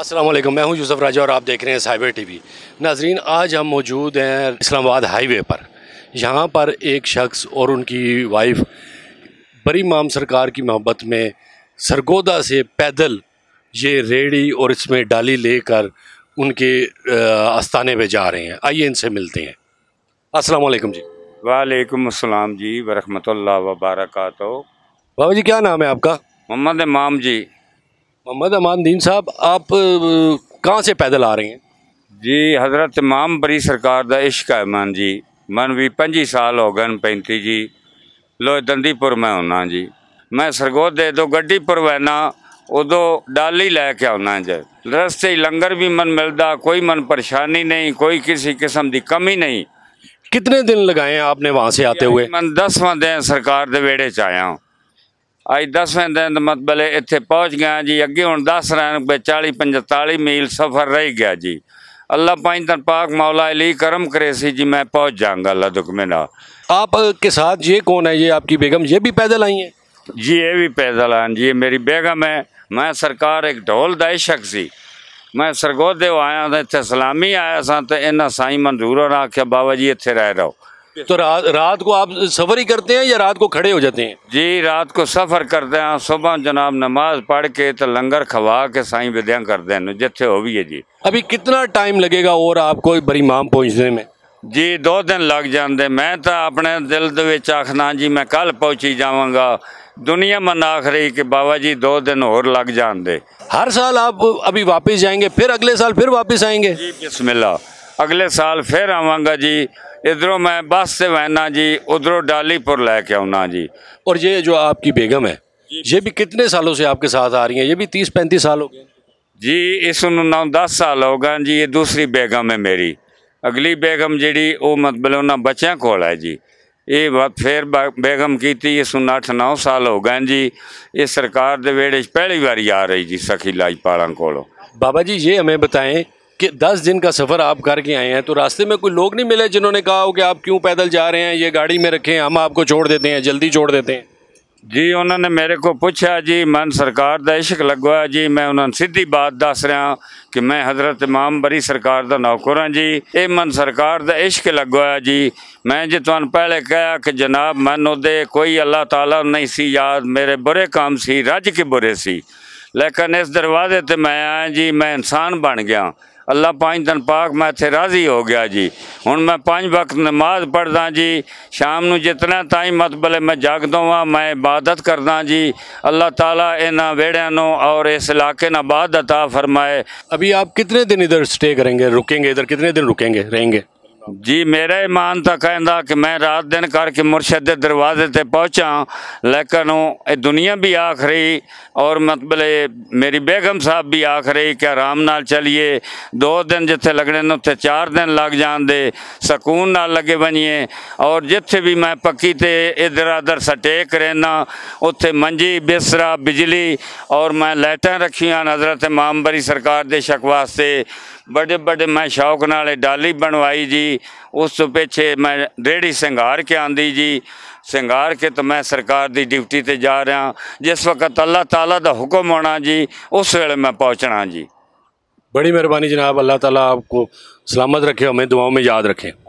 असलम मैं हूं यूसुफ राजा और आप देख रहे हैं साइबर टीवी नाजरीन आज हम मौजूद हैं इस्लामाबाद हाईवे पर यहाँ पर एक शख्स और उनकी वाइफ बड़ी माम सरकार की मोहब्बत में सरगोदा से पैदल ये रेड़ी और इसमें डाली लेकर उनके आस्थाने पे जा रहे हैं आइए इनसे मिलते हैं असलम जी वालेकुम अस्सलाम जी वरहमत ला वबरक बाबा जी क्या नाम है आपका मोहम्मद इमाम जी मोहम्मद अमानदीन साहब आप कहाँ से पैदल आ रहे हैं ਜੀ ਹਜ਼ਰਤ ਇਮਾਮ ਬਰੀ ਸਰਕਾਰ ਦਾ ਇਸ਼ਕ ਹੈ ਮਨ ਜੀ ਮਨ ਵੀ 25 ਸਾਲ ਹੋ ਗਏ 35 ਜੀ ਲੋ ਦੰਦੀਪੁਰ ਮੈਂ ਹੁੰਨਾ ਜੀ ਮੈਂ ਸਰਗੋਦੇ ਤੋਂ ਗੱਡੀਪੁਰ ਵੈਨਾ ਉਦੋਂ ਡਾਲੀ ਲੈ ਕੇ ਆਉਣਾ ਜੀ ਰਸਤੇ ਹੀ ਲੰਗਰ ਵੀ ਮਨ ਮਿਲਦਾ ਕੋਈ ਮਨ ਪਰੇਸ਼ਾਨੀ ਨਹੀਂ ਕੋਈ ਕਿਸੇ ਕਿਸਮ ਦੀ ਕਮੀ ਨਹੀਂ कितने दिन लगाए हैं आपने वहां से आते हुए मैं दसवां दिन सरकार के वेड़े च आया हूँ ਅੱਜ 10 ਦਿਨ ਦੇ ਮਤਬਲੇ ਇੱਥੇ ਪਹੁੰਚ ਗਿਆ ਜੀ ਅੱਗੇ ਹੁਣ 10 ਰਨ 40 45 ਮੀਲ ਸਫਰ ਰਹਿ ਗਿਆ ਜੀ ਅੱਲਾ ਪੰਜ ਦਿਨ ਪਾਕ ਮੌਲਾ ਅਲੀ ਕਰਮ ਕਰੇ ਸੀ ਜੀ ਮੈਂ ਪਹੁੰਚ ਜਾਾਂਗਾ ਅੱਲਾ ਦੁਖ ਦੁਕਮਨਾ ਆਪ ਕੇ ਸਾਥ ਜੀ ਕੌਣ ਹੈ ਜੀ ਆਪਕੀ ਬੇਗਮ ਇਹ ਵੀ ਪੈਦਲ ਆਈ ਹੈ ਜੀ ਇਹ ਵੀ ਪੈਦਲ ਆਣ ਜੀ ਮੇਰੀ ਬੇਗਮ ਹੈ ਮੈਂ ਸਰਕਾਰ ਇੱਕ ਢੋਲ ਦਾ ਇਸ਼ਕ ਸੀ ਮੈਂ ਸਰਗੋਦੇ ਆਇਆ ਤੇ ਇੱਥੇ ਸਲਾਮੀ ਆਇਆ ਸਾਂ ਤੇ ਇਹਨਾਂ ਸਾਈ ਮਨਜ਼ੂਰ ਹੋਣਾ ਆਖਿਆ ਬਾਬਾ ਜੀ ਇੱਥੇ ਰਹਿ ਰਹੋ तो रा, रात को आप सफ़र ही करते हैं या रात को खड़े हो जाते हैं जी रात को सफ़र करते हैं सुबह जनाब नमाज पढ़ के तो लंगर खवा के साई विद्या करते हैं जिथे हो भी है जी अभी कितना टाइम लगेगा और आपको बरीमाम पहुँचने में ਜੀ ਦੋ ਦਿਨ ਲੱਗ ਜਾਂਦੇ ਮੈਂ ਤਾਂ ਆਪਣੇ ਦਿਲ ਦੇ ਵਿੱਚ ਆਖਣਾ ਜੀ ਮੈਂ ਕੱਲ दुनिया मन आख रही कि बाबा जी दो दिन और लग जान दे हर साल आप अभी वापस जाएंगे फिर अगले साल फिर वापस आएंगे जी बिस्मिल्लाह अगले साल फिर ਆਵਾਂਗਾ जी इधरों मैं बस से वहना जी उधरों डालीपुर लैके आना जी और ये जो आपकी बेगम है ये भी कितने सालों से आपके साथ आ रही है ये भी तीस पैंतीस साल हो गए जी इस नौ दस साल हो गए जी ये दूसरी बेगम है मेरी अगली बेगम जी मतलब उन्होंने बच्चों को है जी ये फिर बेगम की थी इस अठ नौ साल हो गए जी ये सरकार के वेड़े पहली बार आ रही जी सखी लाजपाल को बाबा जी ये हमें बताएं कि दस दिन का सफ़र आप करके आए हैं तो रास्ते में कोई लोग नहीं मिले जिन्होंने कहा हो कि आप क्यों पैदल जा रहे हैं ये गाड़ी में रखें हम आपको छोड़ देते हैं जल्दी छोड़ देते हैं जी उन्होंने मेरे को पूछा जी मन सरकार का इश्क लगवा जी मैं उन्होंने सीधी बात दस रहा कि मैं हजरत इमाम बरी सरकार का नौकर हाँ जी ये मन सरकार का इश्क लगवाया जी मैं जी तुम पहले कह कि जनाब मन उदे कोई अल्लाह तला नहीं सी याद मेरे बुरे काम से रज के बुरे से लेकिन इस दरवाजे पर मैं आया जी मैं इंसान बन गया अल्लाह पाँच दिन पाक मैं इतने राजी हो गया जी हूँ मैं पाँच वक्त नमाज पढ़दा जी शाम जितना मत बल मैं जागदों वा मैं इबादत करदा जी अल्लाह तला इन्होंने वेड़ियाँ और इस इलाके ना बाद अता फरमाए अभी आप कितने दिन इधर स्टे करेंगे रुकेंगे इधर कितने दिन रुकेंगे रहेंगे ਜੀ ਮੇਰਾ ਇਮਾਨ ਤਾਂ ਕਹਿੰਦਾ ਕਿ ਮੈਂ ਰਾਤ ਦਿਨ ਕਰਕੇ ਮੁਰਸ਼ਿਦ ਦੇ ਦਰਵਾਜ਼ੇ ਤੇ ਪਹੁੰਚਾਂ ਲੇਕਿਨ ਇਹ ਦੁਨੀਆ ਵੀ ਆਖਰੀ ਔਰ ਮਤਬਲੇ ਮੇਰੀ ਬੇਗਮ ਸਾਹਿਬ ਵੀ ਆਖਰੀ ਕਿ ਆਰਾਮ ਨਾਲ ਚਲੀਏ ਦੋ ਦਿਨ ਜਿੱਥੇ ਲੱਗਣੇ ਨੇ ਉੱਥੇ ਚਾਰ ਦਿਨ ਲੱਗ ਜਾਂਦੇ ਸਕੂਨ ਨਾਲ ਲੱਗੇ ਬਣੀਏ ਔਰ ਜਿੱਥੇ ਵੀ ਮੈਂ ਪੱਕੀ ਤੇ ਇਧਰ ਆਦਰ ਸਟੇਕ ਰਹਿਣਾ ਉੱਥੇ ਮੰਜੀ ਬਿਸਰਾ ਬਿਜਲੀ ਔਰ ਮੈਂ ਲਾਈਟਾਂ ਰੱਖੀਆਂ ਹਜ਼ਰਤ ਇਮਾਮ ਬਰੀ ਸਰਕਾਰ ਦੇ ਸ਼ਕ ਵਾਸਤੇ ਬੜੇ ਬੜੇ ਮੈਂ ਸ਼ੌਕ ਨਾਲ ਡਾਲੀ ਬਣਵਾਈ ਜੀ ਜੀ ਉਸ ਤੋਂ ਪਿੱਛੇ ਮੈਂ ਰੇੜੀ ਸੰਘਾਰ ਕੇ ਆਂਦੀ ਜੀ ਸੰਘਾਰ ਕੇ ਤਾਂ ਮੈਂ ਸਰਕਾਰ ਦੀ ਡਿਊਟੀ ਤੇ ਜਾ ਰਿਹਾ ਜਿਸ ਵਕਤ ਅੱਲਾਹ ਤਾਲਾ ਦਾ ਹੁਕਮ ਆਉਣਾ ਜੀ ਉਸ ਵੇਲੇ ਮੈਂ ਪਹੁੰਚਣਾ ਜੀ ਬੜੀ ਮਿਹਰਬਾਨੀ ਜਨਾਬ ਅੱਲਾਹ ਤਾਲਾ ਆਪਕੋ ਸਲਾਮਤ ਰੱਖੇ ਹਮੇ ਦੁਆਵਾਂ ਮੇ ਯਾਦ ਰੱਖੇ